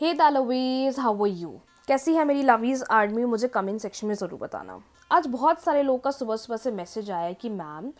हे दालवीज़ how are you कैसी है मेरी लवीज़ आर्मी मुझे कमेंट सेक्शन में ज़रूर बताना आज बहुत सारे लोग का सुबह सुबह से मैसेज आया कि मैम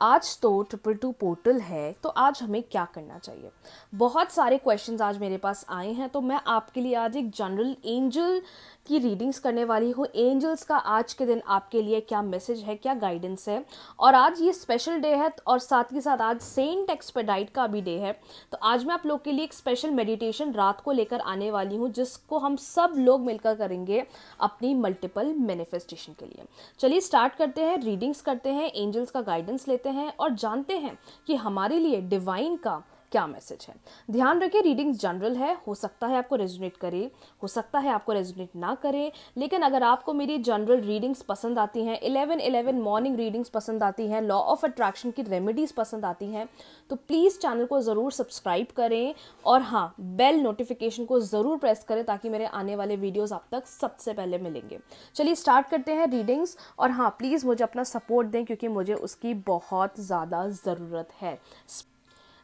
आज तो ट्रिपल टू पोर्टल है तो आज हमें क्या करना चाहिए बहुत सारे क्वेश्चंस आज मेरे पास आए हैं तो मैं आपके लिए आज एक जनरल एंजल की रीडिंग्स करने वाली हूँ एंजल्स का आज के दिन आपके लिए क्या मैसेज है क्या गाइडेंस है और आज ये स्पेशल डे है और साथ ही साथ आज सेंट एक्सपेडाइट का भी डे है तो आज मैं आप लोग के लिए एक स्पेशल मेडिटेशन रात को लेकर आने वाली हूँ जिसको हम सब लोग मिलकर करेंगे अपनी मल्टीपल मैनिफेस्टेशन के लिए चलिए स्टार्ट करते हैं रीडिंग्स करते हैं एंजल्स का गाइडेंस लेते लेते हैं और जानते हैं कि हमारे लिए डिवाइन का क्या मैसेज है ध्यान रखिए रीडिंग्स जनरल है हो सकता है आपको रेजोनेट करे हो सकता है आपको रेजोनेट ना करे लेकिन अगर आपको मेरी जनरल रीडिंग्स पसंद आती हैं इलेवन इलेवन मॉर्निंग रीडिंग्स पसंद आती हैं लॉ ऑफ अट्रैक्शन की रेमेडीज़ पसंद आती हैं तो प्लीज़ चैनल को ज़रूर सब्सक्राइब करें और हाँ बेल नोटिफिकेशन को ज़रूर प्रेस करें ताकि मेरे आने वाले वीडियोज़ आप तक सबसे पहले मिलेंगे चलिए स्टार्ट करते हैं रीडिंग्स और हाँ प्लीज़ मुझे अपना सपोर्ट दें क्योंकि मुझे उसकी बहुत ज़्यादा ज़रूरत है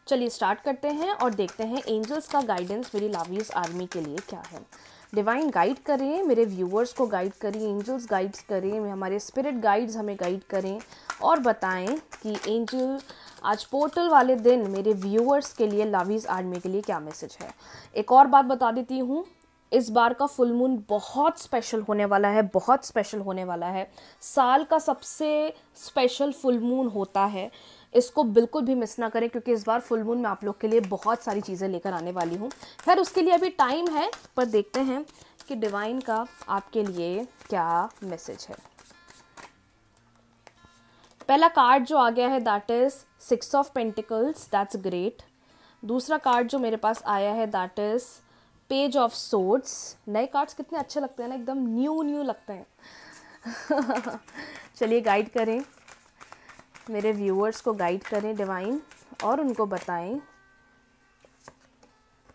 चलिए स्टार्ट करते हैं और देखते हैं एंजल्स का गाइडेंस मेरी लावियस आर्मी के लिए क्या है डिवाइन गाइड करें मेरे व्यूअर्स को गाइड करें एंजल्स गाइड्स करें हमारे स्पिरिट गाइड्स हमें गाइड करें और बताएं कि एंजल आज पोर्टल वाले दिन मेरे व्यूअर्स के लिए लावीज आर्मी के लिए क्या मैसेज है एक और बात बता देती हूँ इस बार का फुल मून बहुत स्पेशल होने वाला है बहुत स्पेशल होने वाला है साल का सबसे स्पेशल फुल मून होता है इसको बिल्कुल भी मिस ना करें क्योंकि इस बार फुल मून में आप लोग के लिए बहुत सारी चीज़ें लेकर आने वाली हूँ खैर उसके लिए अभी टाइम है पर देखते हैं कि डिवाइन का आपके लिए क्या मैसेज है पहला कार्ड जो आ गया है that is six of pentacles that's great दूसरा कार्ड जो मेरे पास आया है that is page of swords नए कार्ड्स कितने अच्छे लगते हैं ना एकदम न्यू न्यू लगते हैं चलिए गाइड करें मेरे व्यूअर्स को गाइड करें डिवाइन और उनको बताएं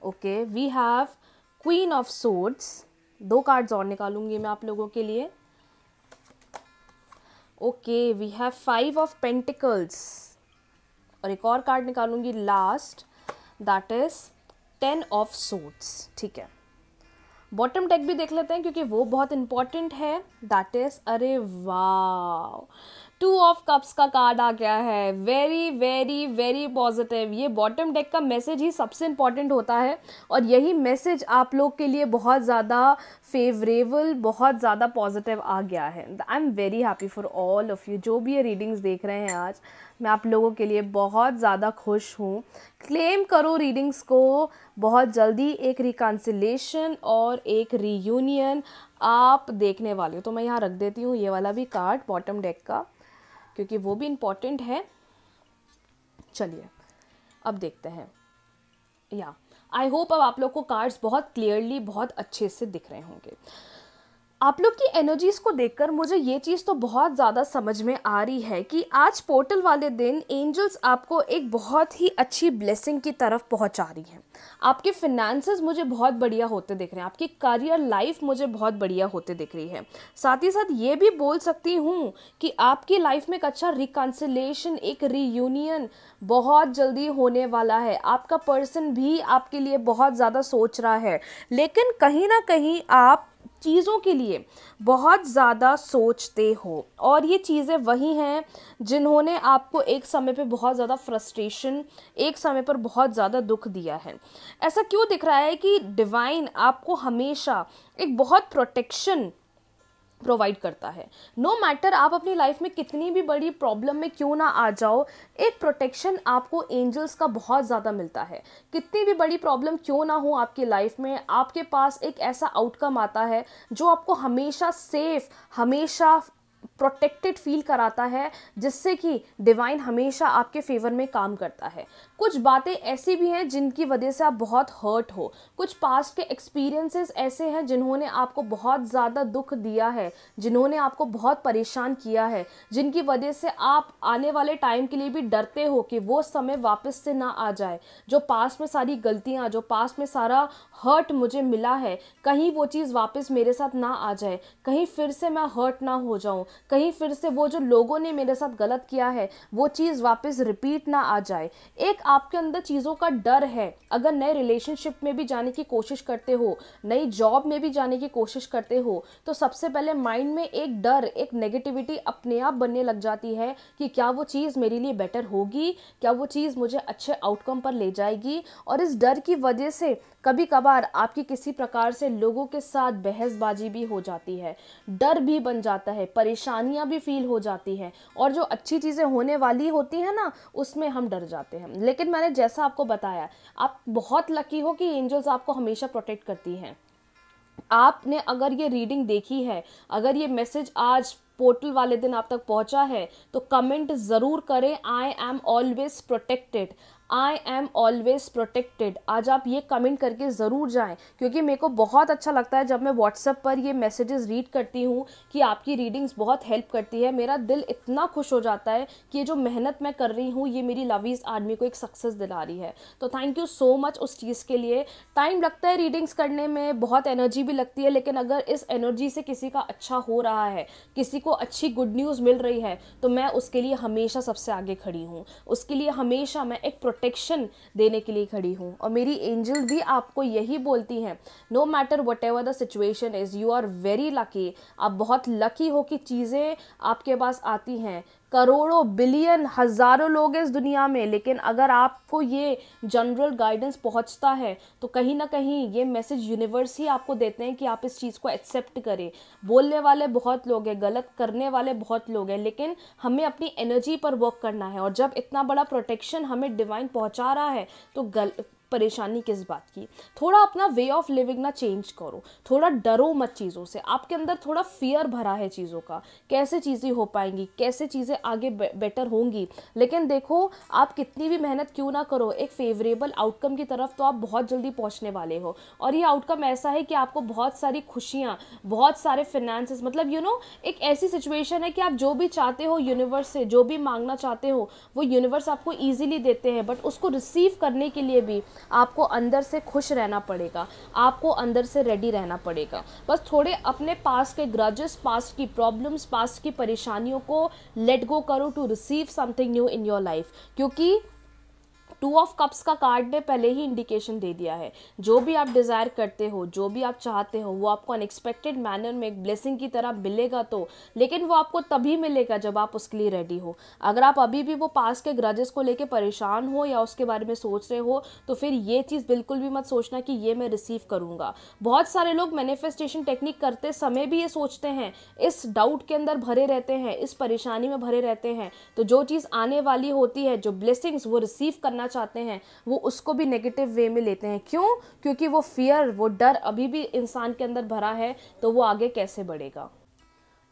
okay we have queen of swords दो कार्ड्स और निकालूंगी मैं आप लोगों के लिए okay we have five of pentacles और एक और कार्ड निकालूंगी last that is ten of swords ठीक है बॉटम टेक भी देख लेते हैं क्योंकि वो बहुत इंपॉर्टेंट है दैट इज अरे वाह टू ऑफ कप्स का कार्ड आ गया है वेरी वेरी वेरी पॉजिटिव ये बॉटम डेक का मैसेज ही सबसे इंपॉर्टेंट होता है और यही मैसेज आप लोग के लिए बहुत ज़्यादा फेवरेबल बहुत ज़्यादा पॉजिटिव आ गया है I am very happy for all of you जो भी ये रीडिंग्स देख रहे हैं आज मैं आप लोगों के लिए बहुत ज़्यादा खुश हूँ क्लेम करो रीडिंग्स को बहुत जल्दी एक रिकन्सिलेशन और एक रीयूनियन आप देखने वाले हो तो मैं यहाँ रख देती हूँ ये वाला भी कार्ड बॉटम डेक का क्योंकि वो भी इम्पॉर्टेंट है चलिए अब देखते हैं या आई होप अब आप लोग को कार्ड्स बहुत क्लियरली बहुत अच्छे से दिख रहे होंगे आप लोग की एनर्जीज को देखकर मुझे ये चीज़ तो बहुत ज़्यादा समझ में आ रही है कि आज पोर्टल वाले दिन एंजल्स आपको एक बहुत ही अच्छी ब्लेसिंग की तरफ पहुंचा रही हैं आपके फिनेंसिस मुझे बहुत बढ़िया होते दिख रहे हैं आपकी करियर लाइफ मुझे बहुत बढ़िया होते दिख रही है साथ ही साथ ये भी बोल सकती हूँ कि आपकी लाइफ में एक अच्छा रिकन्सिलेशन एक रीयूनियन बहुत जल्दी होने वाला है आपका पर्सन भी आपके लिए बहुत ज़्यादा सोच रहा है लेकिन कहीं ना कहीं आप चीज़ों के लिए बहुत ज़्यादा सोचते हो और ये चीज़ें वही हैं जिन्होंने आपको एक समय पे बहुत ज़्यादा फ्रस्ट्रेशन एक समय पर बहुत ज़्यादा दुख दिया है ऐसा क्यों दिख रहा है कि डिवाइन आपको हमेशा एक बहुत प्रोटेक्शन प्रोवाइड करता है नो no मैटर आप अपनी लाइफ में कितनी भी बड़ी प्रॉब्लम में क्यों ना आ जाओ एक प्रोटेक्शन आपको एंजल्स का बहुत ज़्यादा मिलता है कितनी भी बड़ी प्रॉब्लम क्यों ना हो आपकी लाइफ में आपके पास एक ऐसा आउटकम आता है जो आपको हमेशा सेफ हमेशा प्रोटेक्टेड फील कराता है जिससे कि डिवाइन हमेशा आपके फेवर में काम करता है कुछ बातें ऐसी भी हैं जिनकी वजह से आप बहुत हर्ट हो कुछ पास्ट के एक्सपीरियंसेस ऐसे हैं जिन्होंने आपको बहुत ज़्यादा दुख दिया है जिन्होंने आपको बहुत परेशान किया है जिनकी वजह से आप आने वाले टाइम के लिए भी डरते हो कि वो समय वापस से ना आ जाए जो पास्ट में सारी गलतियाँ जो पास्ट में सारा हर्ट मुझे मिला है कहीं वो चीज़ वापस मेरे साथ ना आ जाए कहीं फिर से मैं हर्ट ना हो जाऊँ कहीं फिर से वो जो लोगों ने मेरे साथ गलत किया है वो चीज़ वापस रिपीट ना आ जाए एक आपके अंदर चीज़ों का डर है अगर नए रिलेशनशिप में भी जाने की कोशिश करते हो नई जॉब में भी जाने की कोशिश करते हो तो सबसे पहले माइंड में एक डर एक नेगेटिविटी अपने आप बनने लग जाती है कि क्या वो चीज़ मेरे लिए बेटर होगी क्या वो चीज़ मुझे अच्छे आउटकम पर ले जाएगी और इस डर की वजह से कभी कभार आपकी किसी प्रकार से लोगों के साथ बहसबाजी भी हो जाती है डर भी बन जाता है परेशान परेशानियाँ भी फील हो जाती हैं और जो अच्छी चीज़ें होने वाली होती हैं ना उसमें हम डर जाते हैं लेकिन मैंने जैसा आपको बताया आप बहुत लकी हो कि एंजल्स आपको हमेशा प्रोटेक्ट करती हैं आपने अगर ये रीडिंग देखी है अगर ये मैसेज आज पोर्टल वाले दिन आप तक पहुंचा है तो कमेंट ज़रूर करें I am always protected I am always protected आज आप ये कमेंट करके ज़रूर जाएं क्योंकि मेरे को बहुत अच्छा लगता है जब मैं व्हाट्सअप पर ये मैसेजेस रीड करती हूँ कि आपकी रीडिंग्स बहुत हेल्प करती है मेरा दिल इतना खुश हो जाता है कि ये जो मेहनत मैं कर रही हूँ ये मेरी लवीज आदमी को एक सक्सेस दिला रही है तो थैंक यू सो मच उस चीज़ के लिए टाइम लगता है रीडिंग्स करने में बहुत एनर्जी भी लगती है लेकिन अगर इस एनर्जी से किसी का अच्छा हो रहा है किसी को अच्छी गुड न्यूज़ मिल रही है तो मैं उसके लिए हमेशा सबसे आगे खड़ी हूँ उसके लिए हमेशा मैं एक प्रोटेक्ट प्रोटेक्शन देने के लिए खड़ी हूँ और मेरी एंजल भी आपको यही बोलती हैं no matter whatever the situation is you are very lucky आप बहुत लकी हो कि चीज़ें आपके पास आती हैं करोड़ों बिलियन हज़ारों लोग हैं इस दुनिया में लेकिन अगर आपको ये जनरल गाइडेंस पहुंचता है तो कहीं ना कहीं ये मैसेज यूनिवर्स ही आपको देते हैं कि आप इस चीज़ को एक्सेप्ट करें बोलने वाले बहुत लोग हैं गलत करने वाले बहुत लोग हैं लेकिन हमें अपनी एनर्जी पर वर्क करना है और जब इतना बड़ा प्रोटेक्शन हमें डिवाइन पहुँचा रहा है तो गल परेशानी किस बात की थोड़ा अपना वे ऑफ लिविंग ना चेंज करो थोड़ा डरो मत चीज़ों से आपके अंदर थोड़ा फियर भरा है चीज़ों का कैसे चीज़ें हो पाएंगी कैसे चीज़ें आगे बे, बेटर होंगी लेकिन देखो आप कितनी भी मेहनत क्यों ना करो एक फेवरेबल आउटकम की तरफ तो आप बहुत जल्दी पहुँचने वाले हो और ये आउटकम ऐसा है कि आपको बहुत सारी खुशियाँ बहुत सारे फिनेंसिस मतलब यू you नो know, एक ऐसी सिचुएशन है कि आप जो भी चाहते हो यूनिवर्स से जो भी मांगना चाहते हो वो यूनिवर्स आपको ईजिली देते हैं बट उसको रिसीव करने के लिए भी आपको अंदर से खुश रहना पड़ेगा आपको अंदर से रेडी रहना पड़ेगा बस थोड़े अपने पास के ग्रजेस पास की प्रॉब्लम्स पास की परेशानियों को लेट गो करो to receive something new in your life क्योंकि टू ऑफ कप्स का कार्ड ने पहले ही इंडिकेशन दे दिया है जो भी आप डिज़ायर करते हो जो भी आप चाहते हो वो आपको अनएक्सपेक्टेड मैनर में एक ब्लेसिंग की तरह मिलेगा तो लेकिन वो आपको तभी मिलेगा जब आप उसके लिए रेडी हो अगर आप अभी भी वो पास के ग्रजेस को लेकर परेशान हो या उसके बारे में सोच रहे हो तो फिर ये चीज़ बिल्कुल भी मत सोचना कि ये मैं रिसीव करूंगा बहुत सारे लोग मैनिफेस्टेशन टेक्निक करते समय भी ये सोचते हैं इस डाउट के अंदर भरे रहते हैं इस परेशानी में भरे रहते हैं तो जो चीज़ आने वाली होती है जो ब्लेसिंग्स वो रिसीव करना चाहते हैं वो उसको भी नेगेटिव वे में लेते हैं क्यों क्योंकि वो फियर वो डर अभी भी इंसान के अंदर भरा है तो वो आगे कैसे बढ़ेगा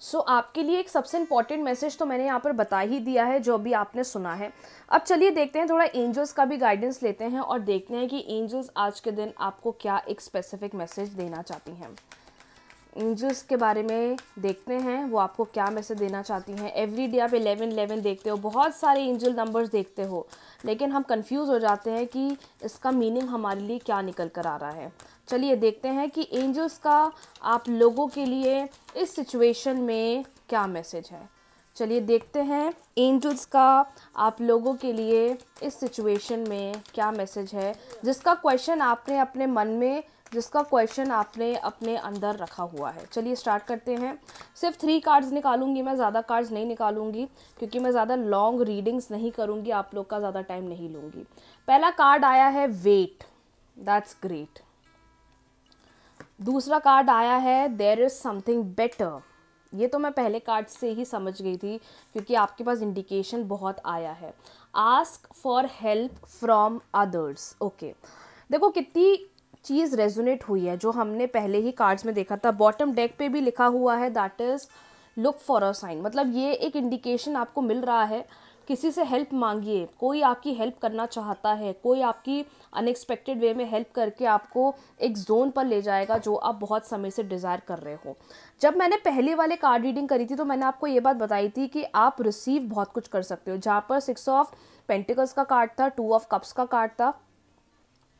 सो so, आपके लिए एक सबसे इम्पॉर्टेंट मैसेज तो मैंने यहाँ पर बता ही दिया है जो अभी आपने सुना है अब चलिए देखते हैं थोड़ा एंजल्स का भी गाइडेंस लेते हैं और देखते हैं कि एंजल्स आज के दिन आपको क्या एक स्पेसिफिक मैसेज देना चाहती हैं एंजल्स के बारे में देखते हैं वो आपको क्या मैसेज देना चाहती हैं एवरी डे आप एलेवन एलेवन देखते हो बहुत सारे एंजल नंबर्स देखते हो लेकिन हम कंफ्यूज हो जाते हैं कि इसका मीनिंग हमारे लिए क्या निकल कर आ रहा है चलिए देखते हैं कि एंजल्स का आप लोगों के लिए इस सिचुएशन में क्या मैसेज है चलिए देखते हैं एंजल्स का आप लोगों के लिए इस सिचुएशन में क्या मैसेज है जिसका क्वेश्चन आपने अपने मन में जिसका क्वेश्चन आपने अपने अंदर रखा हुआ है चलिए स्टार्ट करते हैं सिर्फ थ्री कार्ड्स निकालूंगी मैं ज़्यादा कार्ड्स नहीं निकालूंगी क्योंकि मैं ज़्यादा लॉन्ग रीडिंग्स नहीं करूंगी आप लोग का ज़्यादा टाइम नहीं लूँगी पहला कार्ड आया है वेट दैट्स ग्रेट दूसरा कार्ड आया है देर इज़ समथिंग बेटर ये तो मैं पहले कार्ड से ही समझ गई थी क्योंकि आपके पास इंडिकेशन बहुत आया है ask for help from others okay देखो कितनी चीज़ रेजोनेट हुई है जो हमने पहले ही कार्ड्स में देखा था बॉटम डेक पे भी लिखा हुआ है that is look for a sign मतलब ये एक इंडिकेशन आपको मिल रहा है किसी से हेल्प मांगिए कोई आपकी हेल्प करना चाहता है कोई आपकी अनएक्सपेक्टेड वे में हेल्प करके आपको एक जोन पर ले जाएगा जो आप बहुत समय से डिज़ायर कर रहे हो जब मैंने पहले वाले कार्ड रीडिंग करी थी तो मैंने आपको ये बात बताई थी कि आप रिसीव बहुत कुछ कर सकते हो जहाँ पर सिक्स ऑफ पेंटिकल्स का कार्ड था टू ऑफ कप्स का कार्ड था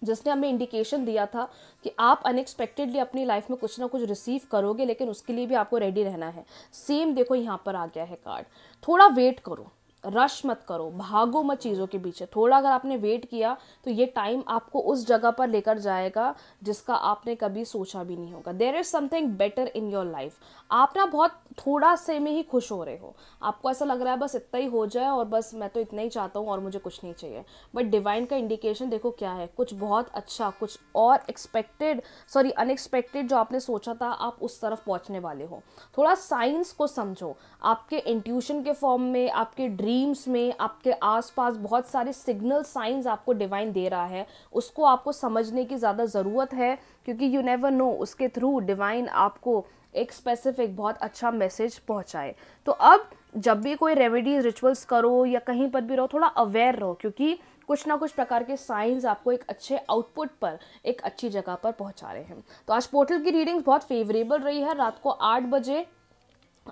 जिसने हमें इंडिकेशन दिया था कि आप अनएक्सपेक्टेडली अपनी लाइफ में कुछ ना कुछ रिसीव करोगे लेकिन उसके लिए भी आपको रेडी रहना है सेम देखो यहाँ पर आ गया है कार्ड थोड़ा वेट करो रश मत करो भागो मत चीज़ों के पीछे थोड़ा अगर आपने वेट किया तो ये टाइम आपको उस जगह पर लेकर जाएगा जिसका आपने कभी सोचा भी नहीं होगा there is something better in your life आप ना बहुत थोड़ा से में ही खुश हो रहे हो आपको ऐसा लग रहा है बस इतना ही हो जाए और बस मैं तो इतना ही चाहता हूँ और मुझे कुछ नहीं चाहिए बट डिवाइन का इंडिकेशन देखो क्या है कुछ बहुत अच्छा कुछ और एक्सपेक्टेड सॉरी अनएक्सपेक्टेड जो आपने सोचा था आप उस तरफ पहुँचने वाले हो थोड़ा साइंस को समझो आपके इंट्यूशन के फॉर्म में आपके ड्रीम ड्रीम्स में आपके आसपास बहुत सारे सिग्नल साइंस आपको डिवाइन दे रहा है उसको आपको समझने की ज़्यादा ज़रूरत है क्योंकि यू नेवर नो उसके थ्रू डिवाइन आपको एक स्पेसिफिक बहुत अच्छा मैसेज पहुंचाए तो अब जब भी कोई रेमेडी रिचुअल्स करो या कहीं पर भी रहो थोड़ा अवेयर रहो क्योंकि कुछ ना कुछ प्रकार के साइंस आपको एक अच्छे आउटपुट पर एक अच्छी जगह पर पहुंचा रहे हैं तो आज पोर्टल की रीडिंग्स बहुत फेवरेबल रही है रात को आठ बजे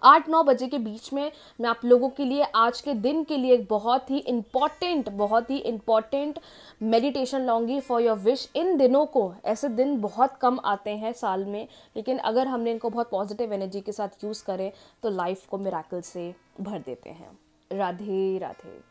आठ नौ बजे के बीच में मैं आप लोगों के लिए आज के दिन के लिए एक बहुत ही इम्पॉर्टेंट बहुत ही इम्पॉर्टेंट मेडिटेशन लाऊंगी फॉर योर विश इन दिनों को ऐसे दिन बहुत कम आते हैं साल में लेकिन अगर हमने इनको बहुत पॉजिटिव एनर्जी के साथ यूज़ करें तो लाइफ को मेराकल से भर देते हैं राधे राधे